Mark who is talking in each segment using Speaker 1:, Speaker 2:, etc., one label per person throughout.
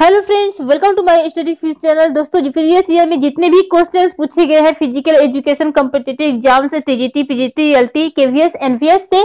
Speaker 1: hello friends welcome to my study fuse channel दोस्तों previous year में जितने भी क्वेश्चंस पूछे गए हैं फिजिकल एजुकेशन कम्पिटेटिव एग्जाम से TGT PGT LT KVS NVS से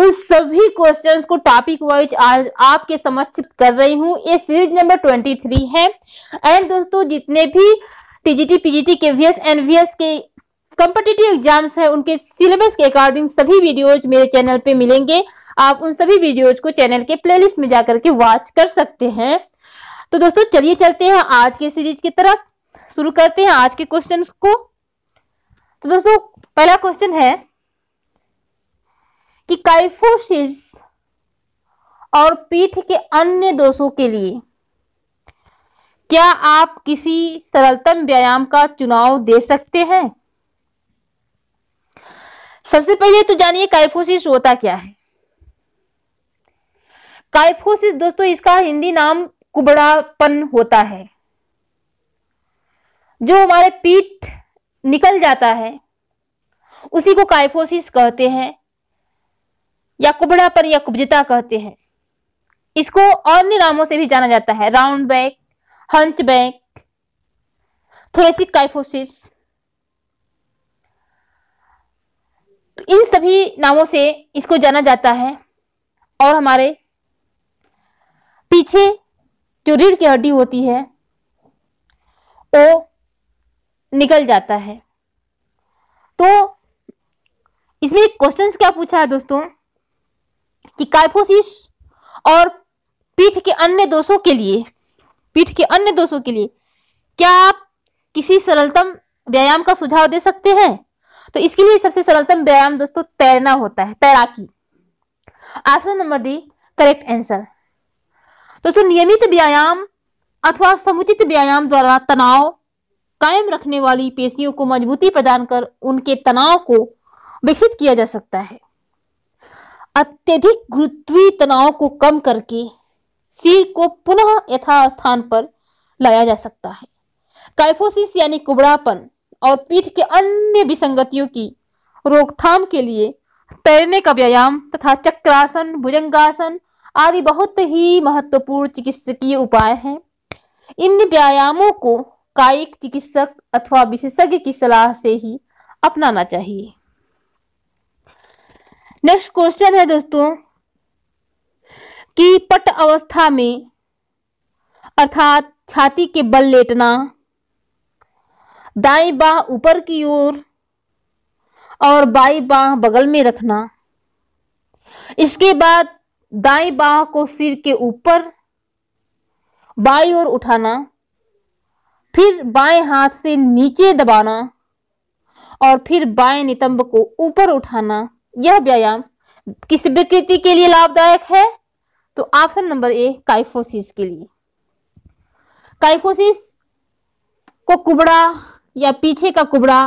Speaker 1: उन सभी क्वेश्चंस को टॉपिक वाइज आज आपके समक्ष कर रही हूँ ये सीरीज नंबर ट्वेंटी थ्री है एंड दोस्तों जितने भी टीजीटी पीजीटी केवीएस एनवीएस के कम्पिटेटिव एग्जाम्स हैं उनके सिलेबस के अकॉर्डिंग सभी वीडियोज मेरे चैनल पे मिलेंगे आप उन सभी वीडियोज को चैनल के प्लेलिस्ट में जाकर के वॉच कर सकते हैं तो दोस्तों चलिए चलते हैं आज के सीरीज की तरफ शुरू करते हैं आज के क्वेश्चन को तो दोस्तों पहला क्वेश्चन है कि काइफोसिस और पीठ के अन्य दोषों के लिए क्या आप किसी सरलतम व्यायाम का चुनाव दे सकते हैं सबसे पहले तो जानिए काइफोसिस होता क्या है काइफोसिस दोस्तों इसका हिंदी नाम कुबड़ापन होता है जो हमारे पीठ निकल जाता है उसी को काइफोसिस कहते हैं या कुबड़ापन या कुब्जता कहते हैं इसको अन्य नामों से भी जाना जाता है round back hunch back thoracic kyphosis तो इन सभी नामों से इसको जाना जाता है और हमारे पीछे जो रीढ़ की हड्डी होती है वो निकल जाता है तो इसमें क्वेश्चंस क्या पूछा है दोस्तों कि काइफोसिस और पीठ के अन्य दोषों के लिए पीठ के अन्य दोषों के लिए क्या आप किसी सरलतम व्यायाम का सुझाव दे सकते हैं तो इसके लिए सबसे सरलतम व्यायाम दोस्तों तैरना होता है तैराकी option number D correct answer दोस्तों नियमित व्यायाम अथवा समुचित व्यायाम द्वारा तनाव कायम रखने वाली पेशियों को मजबूती प्रदान कर उनके तनाव को विकसित किया जा सकता है अत्यधिक गुरुत्वीय तनाव को कम करके सिर को पुनः यथास्थान पर लाया जा सकता है काइफोसिस यानी कुबड़ापन और पीठ के अन्य विसंगतियों की रोकथाम के लिए तैरने का व्यायाम तथा चक्रासन भुजंगासन आदि बहुत ही महत्वपूर्ण चिकित्सकीय उपाय हैं इन व्यायामों को कायिक चिकित्सक अथवा विशेषज्ञ की सलाह से ही अपनाना चाहिए नेक्स्ट क्वेश्चन है दोस्तों कि पट अवस्था में अर्थात छाती के बल लेटना दाई बाह ऊपर की ओर और बाई बाह बगल में रखना इसके बाद दाई बाह को सिर के ऊपर बाई ओर उठाना फिर बाएं हाथ से नीचे दबाना और फिर बाएं नितंब को ऊपर उठाना यह व्यायाम किस विकृति के लिए लाभदायक है तो ऑप्शन नंबर ए काइफोसिस के लिए काइफोसिस को कुबड़ा या पीछे का कुबड़ा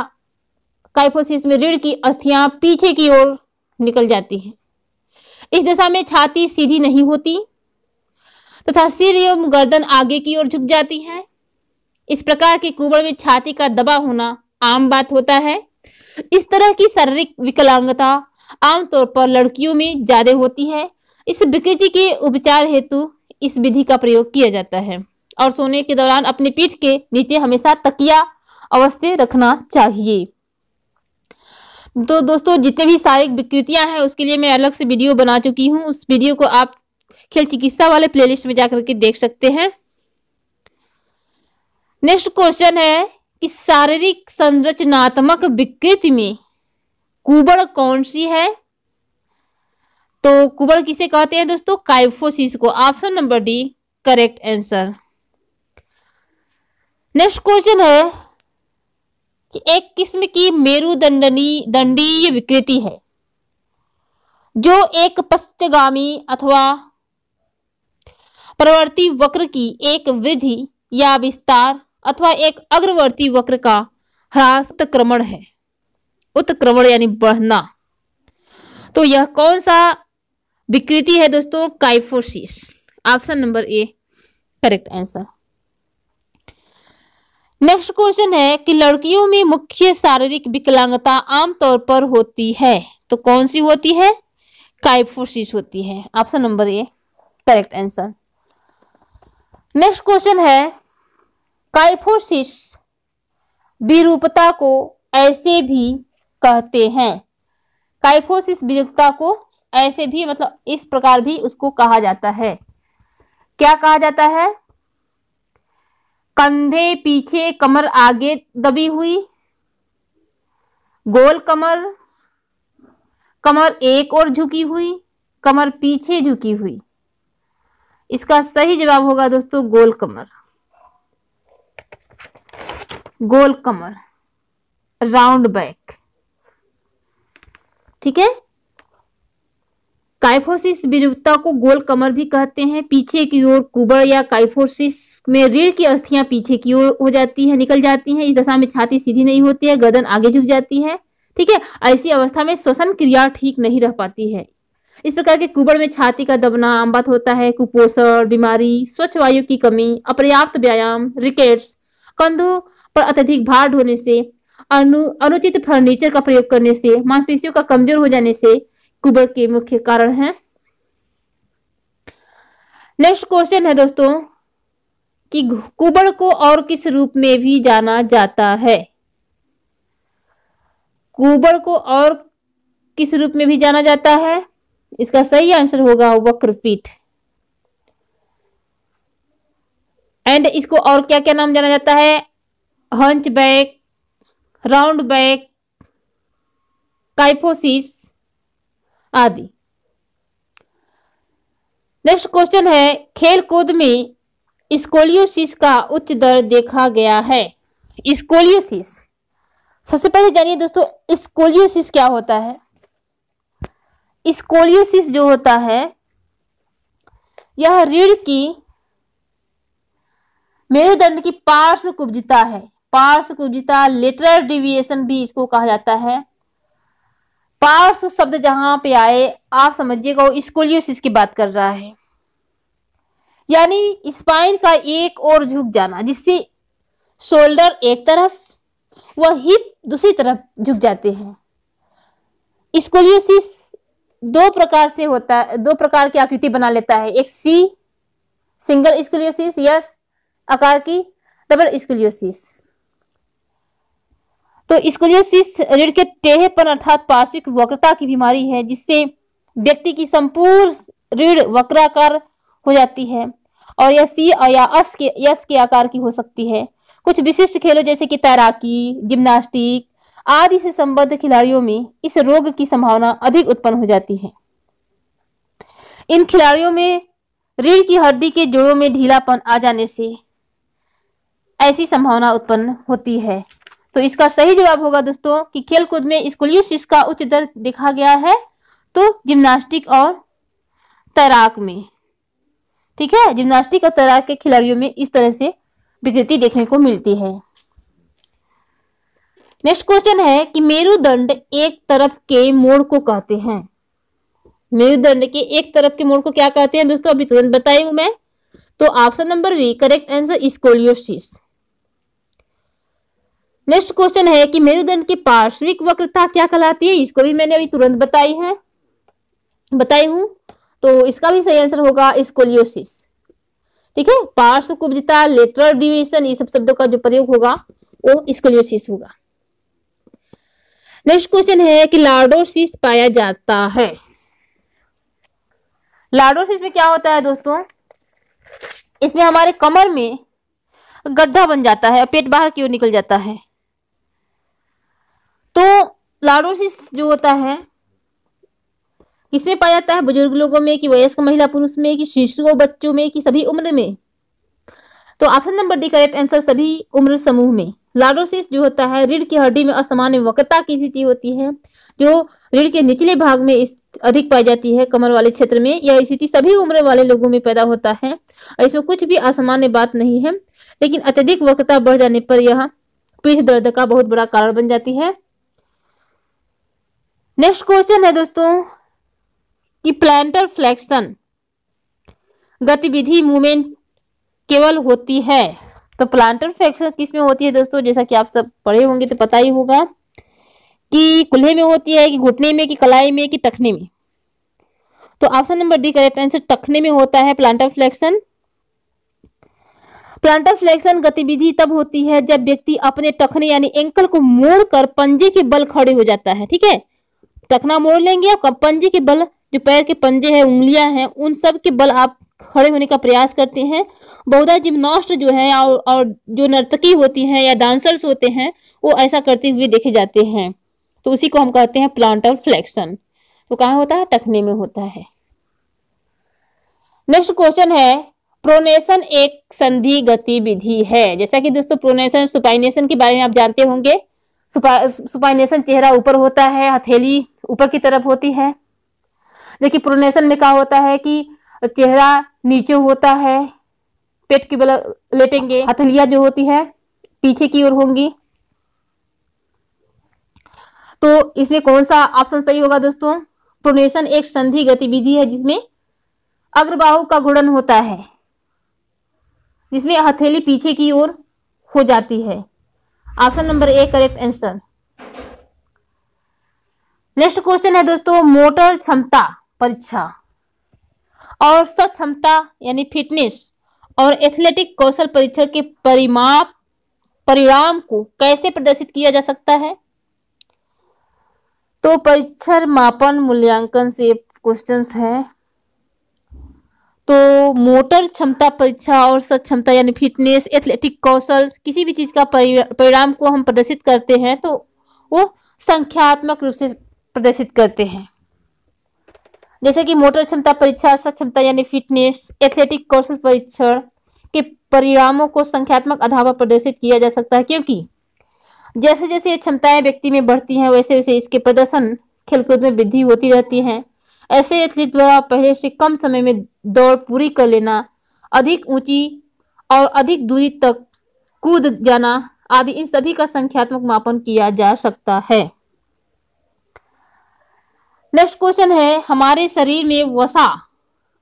Speaker 1: काइफोसिस में रीढ़ की अस्थियां पीछे की ओर निकल जाती हैं इस दशा में छाती सीधी नहीं होती तथा सिर एवं गर्दन आगे की ओर झुक जाती है इस प्रकार के कुबड़ में छाती का दबा होना आम बात होता है इस तरह की शारीरिक विकलांगता आमतौर पर लड़कियों में ज्यादा होती है इस विकृति के उपचार हेतु इस विधि का प्रयोग किया जाता है और सोने के दौरान अपने पीठ के नीचे हमेशा तकिया अवस्थे रखना चाहिए तो दोस्तों जितने भी शारीरिक विकृतियां हैं उसके लिए मैं अलग से वीडियो बना चुकी हूँ उस वीडियो को आप खेल चिकित्सा वाले प्लेलिस्ट में जाकर के देख सकते हैं नेक्स्ट क्वेश्चन है कि शारीरिक संरचनात्मक विकृति में कुबड़ कौन सी है तो कुबड़ किसे कहते हैं दोस्तों काइफोसिस को option number D correct answer next question है कि एक किस्म की मेरुदंडनी दंडीय विकृति है जो एक पश्चगामी अथवा प्रवर्ती वक्र की एक विधि या विस्तार अथवा एक अग्रवर्ती वक्र का ह्रास उत्क्रमण है उत्क्रमण यानी बढ़ना तो यह कौन सा विकृति है दोस्तों kyphosis option number A correct answer next question है कि लड़कियों में मुख्य शारीरिक विकलांगता आमतौर पर होती है तो कौन सी होती है काइफोसिस होती है option number A correct answer next question है काइफोसिस विरूपता को ऐसे भी कहते हैं काइफोसिस विरूपता को ऐसे भी मतलब इस प्रकार भी उसको कहा जाता है क्या कहा जाता है कंधे पीछे कमर आगे दबी हुई गोल कमर कमर एक और झुकी हुई कमर पीछे झुकी हुई इसका सही जवाब होगा दोस्तों गोल कमर गोल कमर राउंड बैक ठीक है काइफोसिस विरूपता को गोल कमर भी कहते हैं पीछे की ओर कुबड़ या काइफोसिस में रीढ़ की अस्थियां पीछे की ओर हो जाती है निकल जाती हैं इस दशा में छाती सीधी नहीं होती है गर्दन आगे झुक जाती है ठीक है ऐसी अवस्था में श्वसन क्रिया ठीक नहीं रह पाती है इस प्रकार के कुबड़ में छाती का दबना आमबात होता है कुपोषण बीमारी स्वच्छ वायु की कमी अपर्याप्त व्यायाम रिकेट्स कंधों पर अत्यधिक भार ढोने से अनु अनुचित फर्नीचर का प्रयोग करने से मांसपेशियों का कमजोर हो जाने से कुबर के मुख्य कारण हैं नेक्स्ट क्वेश्चन है दोस्तों कि कुबड़ को और किस रूप में भी जाना जाता है कुबड़ को और किस रूप में भी जाना जाता है इसका सही आंसर होगा वक्रपीठ एंड इसको और क्या क्या नाम जाना जाता है hunch back round back kyphosis आदि नेक्स्ट क्वेश्चन है खेल कूद में स्कोलियोसिस का उच्च दर देखा गया है स्कोलियोसिस सबसे पहले जानिए दोस्तों स्कोलियोसिस क्या होता है स्कोलियोसिस जो होता है यह रीढ़ की मेरुदंड की पार्श्व कुब्जिता है पार्श्व कुब्जिता लेटरल डिविएशन भी इसको कहा जाता है पार्श्व शब्द जहां पे आए आप समझिएगा स्कोलियोसिस की बात कर रहा है यानी स्पाइन का एक और झुक जाना जिससे शोल्डर एक तरफ व हिप दूसरी तरफ झुक जाते हैं स्कोलियोसिस दो प्रकार से होता है दो प्रकार की आकृति बना लेता है एक सी सिंगल स्कोलियोसिस यस आकार की डबल स्कोलियोसिस तो स्कोलियोसिस रीढ़ के टेढ़ेपन अर्थात पार्श्विक वक्रता की बीमारी है जिससे व्यक्ति की संपूर्ण रीढ़ वक्राकार हो जाती है और यह सी या अस के यस के आकार की हो सकती है कुछ विशिष्ट खेलों जैसे कि तैराकी जिम्नास्टिक आदि से संबद्ध खिलाड़ियों में इस रोग की संभावना अधिक उत्पन्न हो जाती है इन खिलाड़ियों में रीढ़ की हड्डी के जोड़ों में ढीलापन आ जाने से ऐसी संभावना उत्पन्न होती है तो इसका सही जवाब होगा दोस्तों कि खेलकूद में स्कूलियोसिस का उच्च दर देखा गया है तो जिम्नास्टिक और तैराक में ठीक है जिम्नास्टिक और तैराक के खिलाड़ियों में इस तरह से विकृति देखने को मिलती है नेक्स्ट क्वेश्चन है कि मेरुदंड एक तरफ के मोड़ को कहते हैं मेरुदंड के एक तरफ के मोड़ को क्या कहते हैं दोस्तों अभी तुरंत बताई हूं मैं तो option number B correct answer scoliosis next question है कि मेरुदंड की पार्श्विक वक्रता क्या कहलाती है इसको भी मैंने अभी तुरंत बताई है बताई हूं तो इसका भी सही आंसर होगा स्कोलियोसिस ठीक है पार्श्व कुब्जता लेटरल डिविजन ये सब शब्दों का जो प्रयोग होगा वो स्कोलियोसिस होगा नेक्स्ट क्वेश्चन है कि लार्डोसिस पाया जाता है लार्डोसिस में क्या होता है दोस्तों इसमें हमारे कमर में गड्ढा बन जाता है पेट बाहर की ओर निकल जाता है तो लाडोसिस जो होता है किसमें पाया जाता है बुजुर्ग लोगों में कि वयस्क महिला पुरुष में कि शिशुओं बच्चों में कि सभी उम्र में तो option number D correct answer सभी उम्र समूह में लाडोसिस जो होता है रीढ़ की हड्डी में असामान्य वक्रता की स्थिति होती है जो रीढ़ के निचले भाग में इस अधिक पाई जाती है कमर वाले क्षेत्र में यह स्थिति सभी उम्र वाले लोगों में पैदा होता है और इसमें कुछ भी असामान्य बात नहीं है लेकिन अत्यधिक वक्रता बढ़ जाने पर यह पीठ दर्द का बहुत बड़ा कारण बन जाती है नेक्स्ट क्वेश्चन है दोस्तों कि प्लांटर फ्लेक्शन गतिविधि मूवमेंट केवल होती है तो प्लांटर फ्लेक्शन किस में होती है दोस्तों जैसा कि आप सब पढ़े होंगे तो पता ही होगा कि कुल्हे में होती है कि घुटने में कि कलाई में कि तखने में तो option number D correct answer तखने में होता है प्लांटर फ्लेक्शन प्लांटर फ्लेक्शन गतिविधि तब होती है जब व्यक्ति अपने टखने यानी एंकल को मोड़कर पंजे के बल खड़े हो जाता है ठीक है तखना मोड़ लेंगे आप पंजे के बल जो पैर के पंजे हैं उंगलियां हैं उन सब के बल आप खड़े होने का प्रयास करते हैं बहुधा जिम्नास्ट जो है और, और जो नर्तकी होती हैं या डांसर्स होते हैं वो ऐसा करते हुए देखे जाते हैं तो उसी को हम कहते हैं प्लांटर फ्लेक्शन तो कहा होता है टखने में होता है नेक्स्ट क्वेश्चन है प्रोनेशन एक संधि गतिविधि है जैसा कि दोस्तों प्रोनेशन सुपाइनेशन के बारे में आप जानते होंगे सुपा, सुपाइनेशन चेहरा ऊपर होता है हथेली ऊपर की तरफ होती है देखिए प्रोनेशन में क्या होता है कि चेहरा नीचे होता है पेट की बल लेटेंगे हथलिया जो होती है पीछे की ओर होंगी तो इसमें कौन सा ऑप्शन सही होगा दोस्तों प्रोनेशन एक संधि गतिविधि है जिसमें अग्रबाहु का घुड़न होता है जिसमें हथेली पीछे की ओर हो जाती है option number A correct answer next question है दोस्तों मोटर क्षमता परीक्षा और सक्षमता यानी फिटनेस और एथलेटिक कौशल परीक्षण के परिमाप परिणाम को कैसे प्रदर्शित किया जा सकता है तो परीक्षण मापन मूल्यांकन से क्वेश्चंस है तो मोटर क्षमता परीक्षा और सक्षमता यानी फिटनेस एथलेटिक कौशल किसी भी चीज़ का परिणाम को हम प्रदर्शित करते हैं तो वो संख्यात्मक रूप से प्रदर्शित करते हैं जैसे कि मोटर क्षमता परीक्षा सक्षमता यानी फिटनेस एथलेटिक कौशल परीक्षण के परिणामों को संख्यात्मक आधार पर प्रदर्शित किया जा सकता है क्योंकि जैसे जैसे ये क्षमताएं व्यक्ति में बढ़ती हैं वैसे वैसे इसके प्रदर्शन खेलकूद में वृद्धि होती रहती है ऐसे एथलीट द्वारा पहले से कम समय में दौड़ पूरी कर लेना अधिक ऊंची और अधिक दूरी तक कूद जाना आदि इन सभी का संख्यात्मक मापन किया जा सकता है नेक्स्ट क्वेश्चन है हमारे शरीर में वसा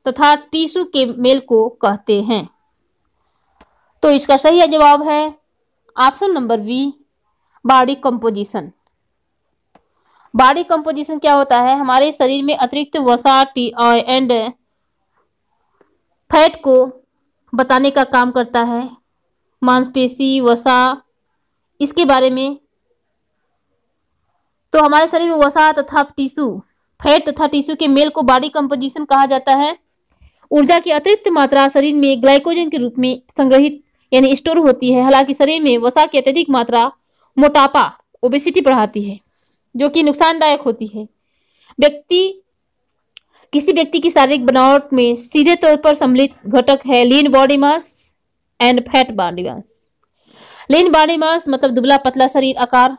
Speaker 1: तथा टिश्यू के मेल को कहते हैं तो इसका सही जवाब है option number B body composition body composition क्या होता है हमारे शरीर में अतिरिक्त वसा टी एंड फैट को बताने का काम करता है मांसपेशी वसा इसके बारे में तो हमारे शरीर में वसा तथा टिश्यू फैट तथा टिश्यू के मेल को बॉडी कंपोजिशन कहा जाता है ऊर्जा की अतिरिक्त मात्रा शरीर में ग्लाइकोजन के रूप में संग्रहित यानी स्टोर होती है हालांकि शरीर में वसा की अत्यधिक मात्रा मोटापा ओबेसिटी बढ़ाती है जो कि नुकसानदायक होती है व्यक्ति किसी व्यक्ति की शारीरिक बनावट में सीधे तौर पर सम्मिलित घटक है lean body mass and fat body mass lean body mass मतलब दुबला पतला शरीर आकार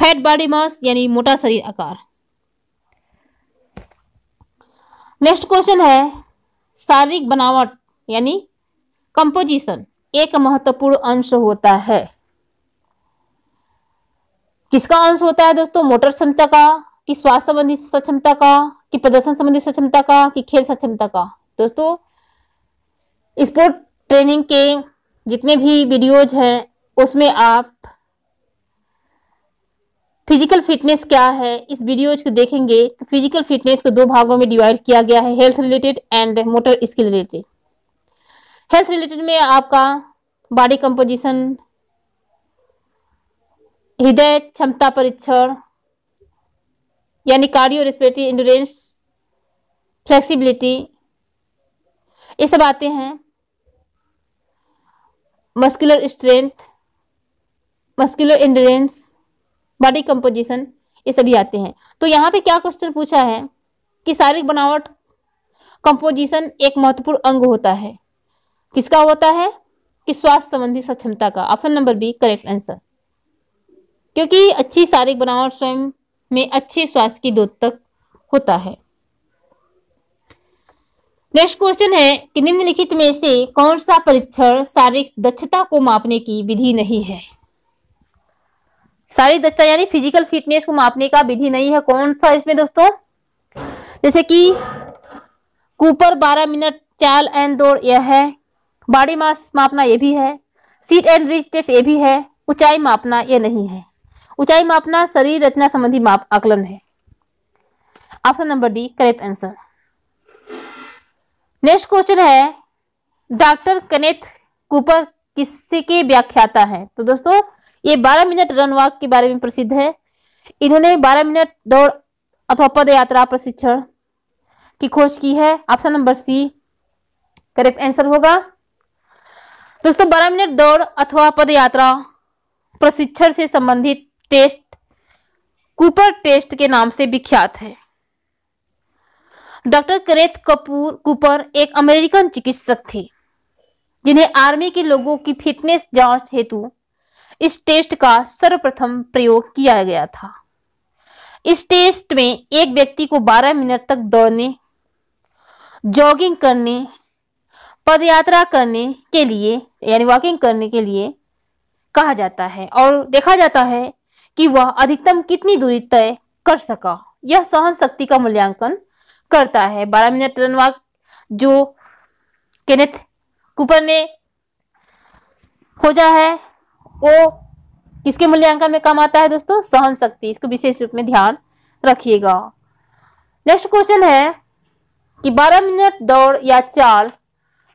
Speaker 1: फैट बॉडी मास यानी मोटा शरीर आकार नेक्स्ट क्वेश्चन है शारीरिक बनावट यानी कंपोजिशन एक महत्वपूर्ण अंश होता है किसका अंश होता है दोस्तों मोटर क्षमता का कि स्वास्थ्य संबंधी सक्षमता का कि प्रदर्शन संबंधी सक्षमता का कि खेल सक्षमता का दोस्तों स्पोर्ट ट्रेनिंग के जितने भी वीडियोज हैं उसमें आप फिजिकल फिटनेस क्या है इस वीडियो को देखेंगे तो फिजिकल फिटनेस को दो भागों में डिवाइड किया गया है health related and motor skill related health related में आपका बॉडी कंपोजिशन हृदय क्षमता परीक्षण यानी कार्डियो रेस्पिरेटरी इंडोरेंस फ्लेक्सिबिलिटी ये सब आते हैं muscular strength muscular endurance body composition ये सभी आते हैं तो यहाँ पे क्या क्वेश्चन पूछा है कि शारीरिक बनावट कंपोजिशन एक महत्वपूर्ण अंग होता है किसका होता है कि स्वास्थ्य संबंधी सक्षमता का option number B correct answer क्योंकि अच्छी शारीरिक बनावट स्वयं में अच्छे स्वास्थ्य की द्योतक होता है नेक्स्ट क्वेश्चन है कि निम्नलिखित में से कौन सा परीक्षण शारीरिक दक्षता को मापने की विधि नहीं है शारीरिक दक्षता यानी फिजिकल फिटनेस को मापने का विधि नहीं है कौन सा इसमें दोस्तों जैसे कि कूपर बारह मिनट चाल एंड दौड़ यह है बॉडी मास मापना यह भी है सीट एंड रिच टेस्ट ये भी है ऊंचाई मापना यह नहीं है ऊंचाई मापना शरीर रचना संबंधी माप आकलन है option number D correct answer next question है डॉक्टर कनेथ कूपर किसके व्याख्याता है तो दोस्तों ये 12 मिनट रन वॉक के बारे में प्रसिद्ध है इन्होंने 12 मिनट दौड़ अथवा पद यात्रा प्रशिक्षण की खोज की है option number C correct answer होगा दोस्तों 12 मिनट दौड़ अथवा पद यात्रा प्रशिक्षण से संबंधित टेस्ट कूपर टेस्ट के नाम से विख्यात है डॉक्टर करेत कपूर कूपर एक अमेरिकन चिकित्सक थे जिन्हें आर्मी के लोगों की फिटनेस जांच हेतु इस टेस्ट का सर्वप्रथम प्रयोग किया गया था इस टेस्ट में एक व्यक्ति को 12 मिनट तक दौड़ने जॉगिंग करने पदयात्रा करने के लिए यानी वॉकिंग करने के लिए कहा जाता है और देखा जाता है कि वह अधिकतम कितनी दूरी तय कर सका यह सहन शक्ति का मूल्यांकन करता है 12 मिनट रन वॉक जो केनेथ कूपर ने खोजा है ओ किसके मूल्यांकन में काम आता है दोस्तों सहन शक्ति इसको विशेष रूप में ध्यान रखिएगा नेक्स्ट क्वेश्चन है कि 12 मिनट दौड़ या चाल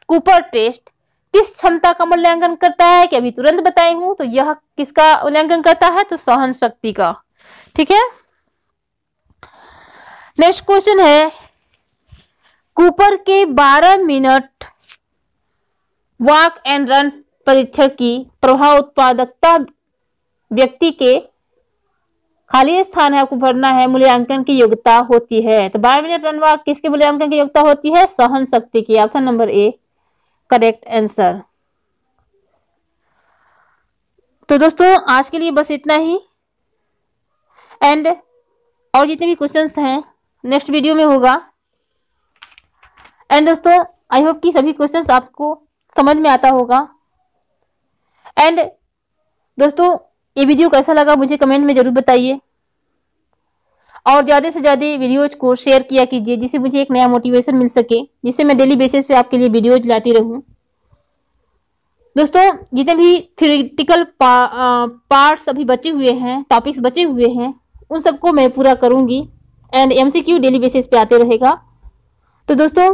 Speaker 1: कूपर टेस्ट किस क्षमता का मूल्यांकन करता है कि अभी तुरंत बताई हूं तो यह किसका मूल्यांकन करता है तो सहन शक्ति का ठीक है नेक्स्ट क्वेश्चन है कूपर के 12 मिनट वॉक एंड रन परीक्षण की प्रभाव उत्पादकता व्यक्ति के खाली स्थान है आपको भरना है मूल्यांकन की योग्यता होती है तो बारह मिनट रनवाक किसके मूल्यांकन की योग्यता होती है सहन शक्ति की option number A correct answer तो दोस्तों आज के लिए बस इतना ही एंड और जितने भी क्वेश्चंस हैं नेक्स्ट वीडियो में होगा एंड दोस्तों आई होप कि सभी क्वेश्चंस आपको समझ में आता होगा एंड दोस्तों ये वीडियो कैसा लगा मुझे कमेंट में जरूर बताइए और ज़्यादा से ज़्यादा वीडियोज को शेयर किया कीजिए जिससे मुझे एक नया मोटिवेशन मिल सके जिससे मैं डेली बेसिस पे आपके लिए वीडियोज लाती रहूं दोस्तों जितने भी थ्योरेटिकल पार्ट्स अभी बचे हुए हैं टॉपिक्स बचे हुए हैं उन सबको मैं पूरा करूंगी एंड एमसीक्यू डेली बेसिस पे आते रहेगा तो दोस्तों